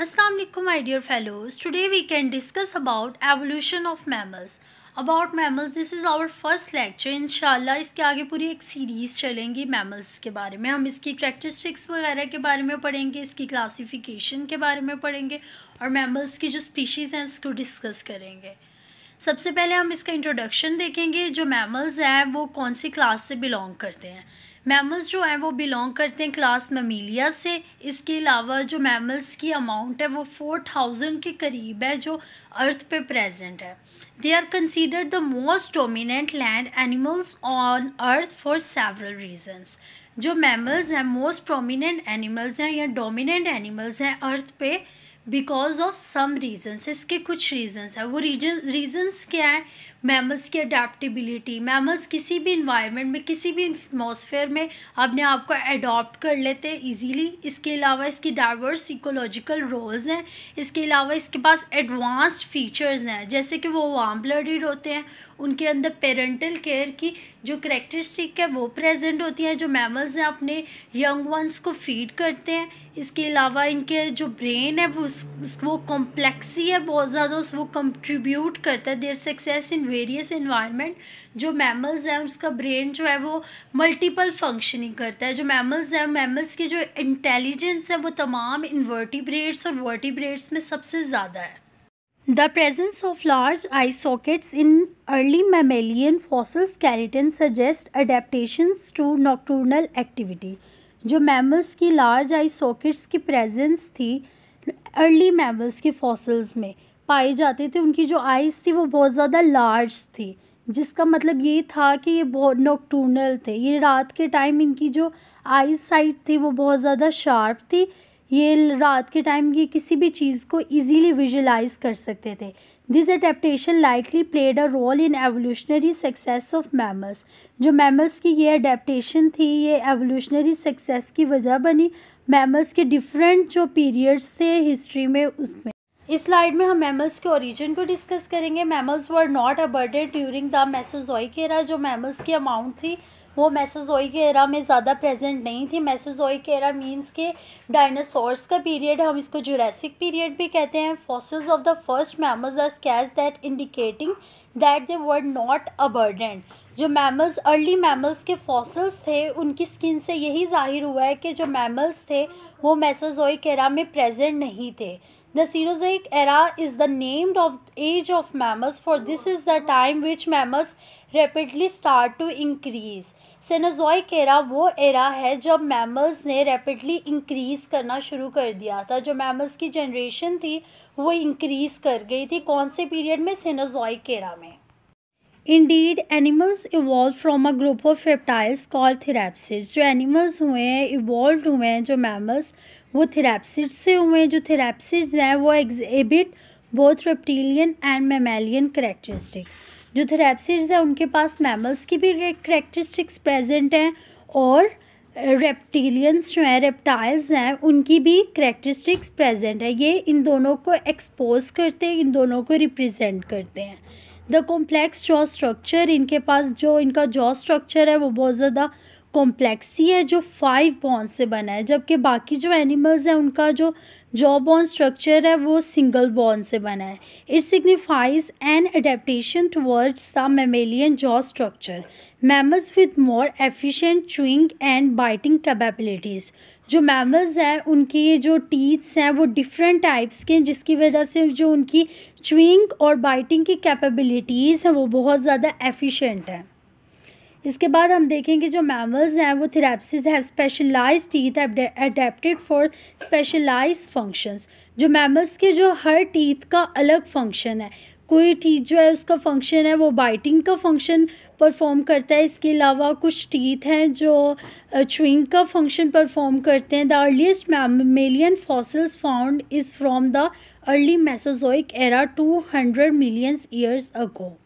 अस्सलाम वालेकुम my dear fellows today we can discuss about evolution of mammals about mammals this is our first lecture in इसके आगे पूरी एक series चलेंगी मैमल्स के बारे में हम इसकी करेक्टरिस्टिक्स वगैरह के बारे में पढ़ेंगे इसकी क्लासिफिकेशन के बारे में पढ़ेंगे और मैमल्स की जो स्पीशीज़ हैं उसको डिस्कस करेंगे सबसे पहले हम इसका इंट्रोडक्शन देखेंगे जो मैमल्स हैं वो कौन सी क्लास से बिलोंग करते हैं मैमल्स जो हैं वो बिलोंग करते हैं क्लास ममीलिया से इसके अलावा जो मैमल्स की अमाउंट है वो फोर थाउजेंड के करीब है जो अर्थ पे प्रेजेंट है they are considered the most dominant land animals on earth for several reasons जो मैमल्स हैं मोस्ट प्रोमिनेंट एनिमल्स हैं या डोमिनेंट एनिमल्स हैं अर्थ पे बिकॉज ऑफ सम रीजन्स इसके कुछ रीजन्स हैं वो रीजन रीजन्स क्या हैं मैमल्स की अडेप्टबिलिटी मैमल्स किसी भी इन्वायरमेंट में किसी भी एटमोसफेयर में अपने आप को अडोप्ट कर लेते हैं ईजीली इसके अलावा इसकी डाइवर्स इकोलॉजिकल रोल्स हैं इसके अलावा इसके पास एडवांस्ड फीचर्स हैं जैसे कि वो वार्म ब्लडेड होते हैं उनके अंदर पेरेंटल केयर की जो करेक्टरिस्टिक है वो प्रेजेंट होती हैं जो मैमल्स हैं अपने यंग वंस को फीड करते हैं इसके अलावा इनके जो ब्रेन है वो उस, उस वो कॉम्प्लेक्सी है बहुत ज़्यादा उस वो कंट्रीब्यूट करता है their success in various environment जो मैमल्स हैं उसका ब्रेन जो है वो मल्टीपल फंक्शनिंग करता है जो मैमल्स हैं मैमल्स की जो इंटेलिजेंस है वो तमाम इन्वर्टिब्रेट्स और वर्टिब्रेट्स में सबसे ज़्यादा है the presence of large eye sockets in early mammalian fossil skeleton suggest adaptations to nocturnal activity जो मैमल्स की लार्ज आई सॉकेट्स की प्रेजेंस थी अर्ली मैमल्स के फॉसल्स में पाए जाते थे उनकी जो आइज़ थी वो बहुत ज़्यादा लार्ज थी जिसका मतलब ये था कि ये बहुत नोकटूनल थे ये रात के टाइम इनकी जो आइज साइट थी वो बहुत ज़्यादा शार्प थी ये रात के टाइम ये किसी भी चीज़ को इजीली विजुलाइज कर सकते थे this adaptation likely played a role in evolutionary success of mammals जो मैमल्स की ये अडेप्टशन थी ये एवोल्यूशनरी सक्सेस की वजह बनी मैमल्स के डिफरेंट जो पीरियड्स थे हिस्ट्री में उसमें इस स्लाइड में हम मैमल्स के ओरिजिन को डिस्कस करेंगे मैमल्स वर नॉट अबर्डेड ड्यूरिंग द के एरा जो मैमल्स की अमाउंट थी वो के एरा में ज़्यादा प्रेजेंट नहीं थी के एरा मींस के डायनासोर्स का पीरियड हम इसको जुरासिक पीरियड भी कहते हैं fossils of the first mammals are scarce that indicating that they were not abundant जो मैमल्स अर्ली मैमल्स के फॉसल्स थे उनकी स्किन से यही जाहिर हुआ है कि जो मैमल्स थे वो मैसेजोइक एरा में प्रेजेंट नहीं थे the Cenozoic era is the named of age of mammals for this is the time which mammals rapidly start to increase Cenozoic era वो एरा है जब मैमल्स ने रैपिडली इंक्रीज़ करना शुरू कर दिया था जो मैमल्स की जनरेशन थी वो इंक्रीज़ कर गई थी कौन से पीरियड में सेनोजॉइक एरा में indeed animals evolve from a group of reptiles call therapsids जो एनिमल्स हुए हैं इवॉल्व हुए हैं जो मैमल्स वो थेरेप्सिड से हुए हैं जो थेरेपसिड्स हैं वो exhibit both reptilian and mammalian characteristics जो थेरेपसिड्स हैं उनके पास मैमल्स की भी करेक्टरिस्टिक्स प्रेजेंट हैं और रेप्टिलियंस जो हैं रेप्टाइल्स हैं उनकी भी करेक्टरिस्टिक्स प्रेजेंट है ये इन दोनों को एक्सपोज करते हैं इन दोनों को रिप्रेजेंट करते हैं द कॉम्प्लेक्स जॉ स्ट्रक्चर इनके पास जो इनका जॉ स्ट्रक्चर है वो बहुत ज़्यादा कॉम्प्लेक्स ही है जो फाइव बॉन्स से बना है जबकि बाकी जो एनिमल्स हैं उनका जो जॉ बॉन स्ट्रक्चर है वो सिंगल बॉन से बना है it signifies an adaptation towards the mammalian jaw structure mammals with more efficient chewing and biting capabilities जो मैमल्स हैं उनकी जो टीथ्स हैं वो डिफरेंट टाइप्स के हैं जिसकी वजह से जो उनकी चुइंग और बाइटिंग की कैपेबिलिटीज़ हैं वो बहुत ज़्यादा एफिशेंट हैं इसके बाद हम देखेंगे जो मैमल्स हैं वो therapsids have specialise teeth adapted for specialise functions जो मैमल्स के जो हर टीथ का अलग फंक्शन है कोई टीथ जो है उसका फंक्शन है वो बाइटिंग का फंक्शन परफॉर्म करता है इसके अलावा कुछ टीथ हैं जो चुइंग का फंक्शन परफॉर्म करते हैं the earliest mammalian fossils found is from the early Mesozoic era two hundred millions years ago